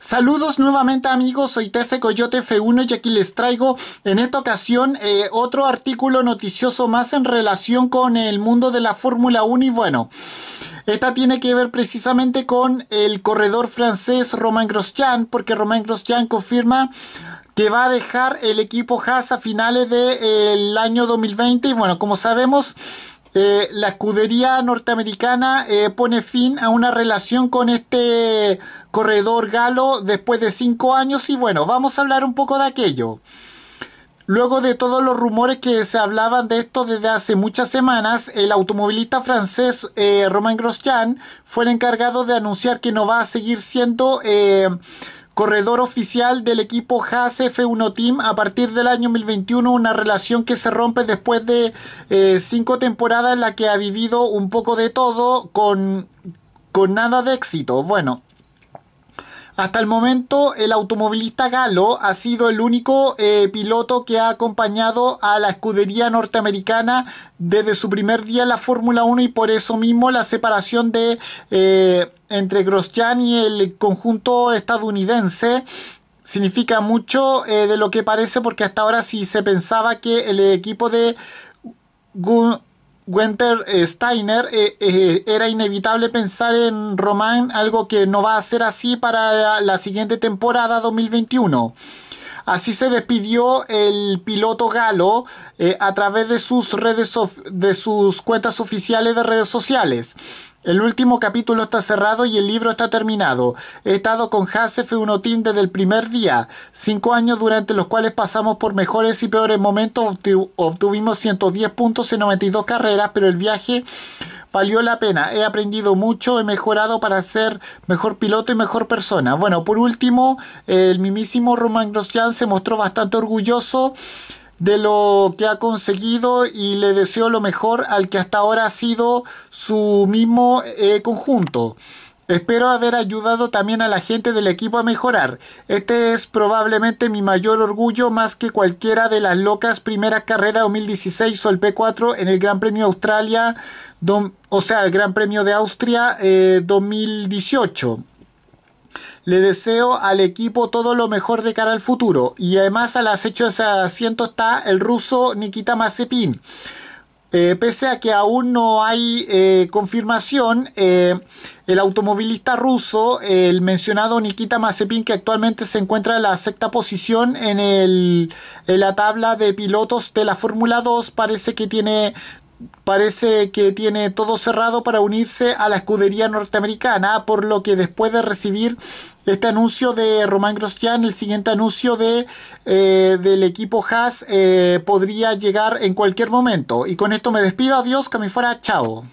Saludos nuevamente amigos, soy Tefe Coyote F1 y aquí les traigo en esta ocasión eh, otro artículo noticioso más en relación con el mundo de la Fórmula 1 y bueno, esta tiene que ver precisamente con el corredor francés Romain Grosjean porque Romain Grosjean confirma que va a dejar el equipo Haas a finales del eh, año 2020 y bueno, como sabemos eh, la escudería norteamericana eh, pone fin a una relación con este corredor galo después de cinco años y bueno, vamos a hablar un poco de aquello. Luego de todos los rumores que se hablaban de esto desde hace muchas semanas, el automovilista francés eh, Romain Grosjean fue el encargado de anunciar que no va a seguir siendo corredor oficial del equipo hcf 1 Team a partir del año 2021, una relación que se rompe después de eh, cinco temporadas en la que ha vivido un poco de todo con, con nada de éxito. Bueno, hasta el momento, el automovilista galo ha sido el único eh, piloto que ha acompañado a la escudería norteamericana desde su primer día en la Fórmula 1 y por eso mismo la separación de eh, entre Grosjean y el conjunto estadounidense significa mucho eh, de lo que parece porque hasta ahora si se pensaba que el equipo de Gun Gunther Steiner, eh, eh, era inevitable pensar en Román, algo que no va a ser así para la siguiente temporada 2021. Así se despidió el piloto galo eh, a través de sus, redes de sus cuentas oficiales de redes sociales. El último capítulo está cerrado y el libro está terminado. He estado con Hasef Unotín desde el primer día, cinco años durante los cuales pasamos por mejores y peores momentos. Obtuvimos 110 puntos en 92 carreras, pero el viaje valió la pena. He aprendido mucho, he mejorado para ser mejor piloto y mejor persona. Bueno, por último, el mismísimo Roman Grosjean se mostró bastante orgulloso de lo que ha conseguido y le deseo lo mejor al que hasta ahora ha sido su mismo eh, conjunto. Espero haber ayudado también a la gente del equipo a mejorar. Este es probablemente mi mayor orgullo más que cualquiera de las locas primeras carreras 2016 Sol P4 en el Gran Premio Australia, o sea, el Gran Premio de Austria 2018. Eh, le deseo al equipo todo lo mejor de cara al futuro. Y además al acecho de ese asiento está el ruso Nikita Mazepin. Eh, pese a que aún no hay eh, confirmación, eh, el automovilista ruso, el mencionado Nikita Mazepin, que actualmente se encuentra en la sexta posición en, en la tabla de pilotos de la Fórmula 2, parece que tiene parece que tiene todo cerrado para unirse a la escudería norteamericana, por lo que después de recibir este anuncio de Román Grosjean, el siguiente anuncio de, eh, del equipo Haas eh, podría llegar en cualquier momento. Y con esto me despido, adiós, que fuera, chao.